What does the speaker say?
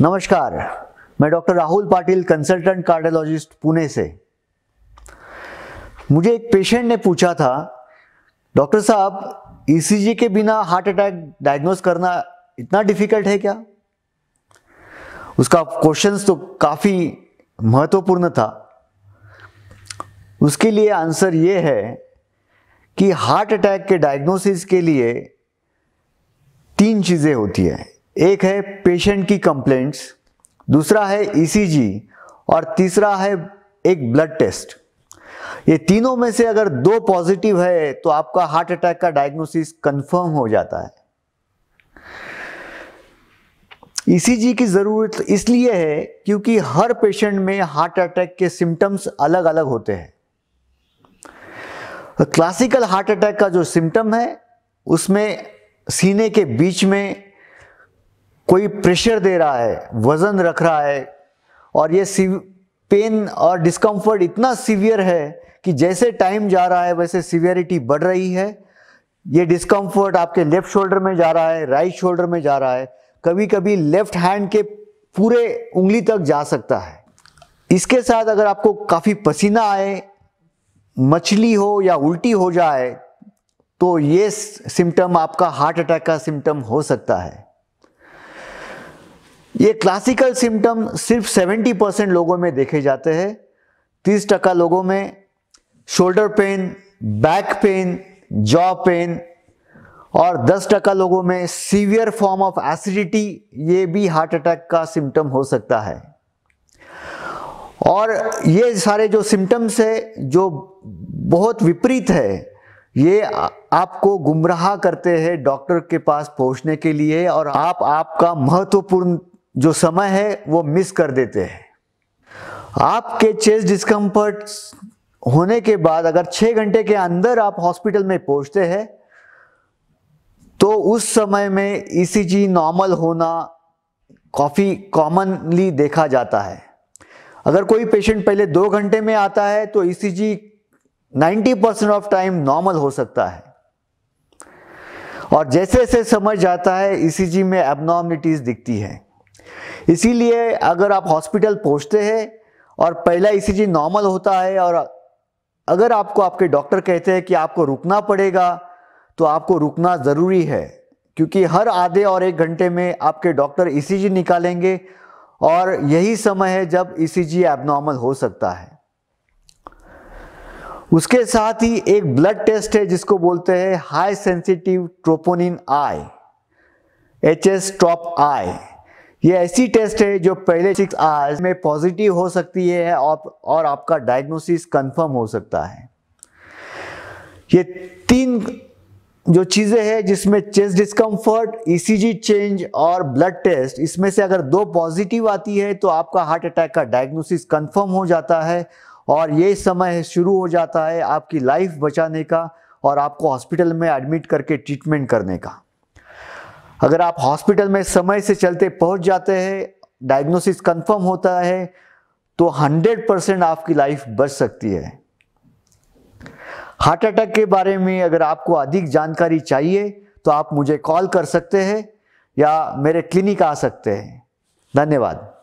नमस्कार मैं doctor Rahul Patil consultant cardiologist Pune से मुझे एक पेशेंट ने पूछा था डॉक्टर साहब ईसीजी e के बिना हार्ट अटैक डायग्नोस करना इतना डिफिकल्ट है क्या उसका क्वेश्चन तो काफ़ी महत्वपूर्ण था उसके लिए आंसर ये है कि हार्ट अटैक के डायग्नोसिस के लिए तीन चीज़ें होती है एक है पेशेंट की कंप्लेंट्स दूसरा है ईसीजी e और तीसरा है एक ब्लड टेस्ट ये तीनों में से अगर दो पॉजिटिव है तो आपका हार्ट अटैक का डायग्नोसिस कंफर्म हो जाता है ईसीजी e की ज़रूरत इसलिए है क्योंकि हर पेशेंट में हार्ट अटैक के सिम्टम्स अलग अलग होते हैं क्लासिकल हार्ट अटैक का जो सिम्टम है उसमें सीने के बीच में कोई प्रेशर दे रहा है वज़न रख रहा है और ये पेन और डिस्कम्फर्ट इतना सीवियर है कि जैसे टाइम जा रहा है वैसे सीवियरिटी बढ़ रही है ये डिस्कम्फर्ट आपके लेफ्ट शोल्डर में जा रहा है राइट शोल्डर में जा रहा है कभी कभी लेफ्ट हैंड के पूरे उंगली तक जा सकता है इसके साथ अगर आपको काफ़ी पसीना आए मछली हो या उल्टी हो जाए तो ये सिम्टम आपका हार्ट अटैक का सिम्टम हो सकता है ये क्लासिकल सिम्टम सिर्फ 70 परसेंट लोगों में देखे जाते हैं तीस टका लोगों में shoulder pain back pain jaw pain और दस टका लोगों में सीवियर फॉर्म ऑफ एसिडिटी ये भी हार्ट अटैक का सिम्टम हो सकता है और ये सारे जो सिम्टम्स है जो बहुत विपरीत है ये आपको गुमराह करते हैं डॉक्टर के पास पहुंचने के लिए और आप आपका महत्वपूर्ण जो समय है वो मिस कर देते हैं आपके चेस्ट डिस्कम्फर्ट होने के बाद अगर छह घंटे के अंदर आप हॉस्पिटल में पहुंचते हैं तो उस समय में ईसीजी e नॉर्मल होना काफ़ी कॉमनली देखा जाता है अगर कोई पेशेंट पहले दो घंटे में आता है तो ECG 90 percent of time normal हो सकता है और जैसे जैसे समझ जाता है ईसीजी e में एबनॉर्मलिटीज दिखती है इसीलिए अगर आप हॉस्पिटल पहुंचते हैं और पहला ईसीजी e नॉर्मल होता है और अगर आपको आपके डॉक्टर कहते हैं कि आपको रुकना पड़ेगा तो आपको रुकना ज़रूरी है क्योंकि हर आधे और एक घंटे में आपके डॉक्टर ईसीजी e निकालेंगे और यही समय है जब ईसीजी e एबनॉर्मल हो सकता है उसके साथ ही एक ब्लड टेस्ट है जिसको बोलते हैं high sensitive troponin I H S trop I ये ऐसी टेस्ट है जो पहले सिक्स आवर्स में पॉजिटिव हो सकती है और आपका डायग्नोसिस कंफर्म हो सकता है ये तीन जो चीज़ें हैं जिसमें चेस्ट डिस्कम्फर्ट ईसीजी चेंज और ब्लड टेस्ट इसमें से अगर दो पॉजिटिव आती है तो आपका हार्ट अटैक का डायग्नोसिस कंफर्म हो जाता है और ये समय शुरू हो जाता है आपकी लाइफ बचाने का और आपको हॉस्पिटल में एडमिट करके ट्रीटमेंट करने का अगर आप हॉस्पिटल में समय से चलते पहुंच जाते हैं डायग्नोसिस कंफर्म होता है तो 100 परसेंट आपकी लाइफ बच सकती है हार्ट अटैक के बारे में अगर आपको अधिक जानकारी चाहिए तो आप मुझे कॉल कर सकते हैं या मेरे क्लिनिक आ सकते हैं धन्यवाद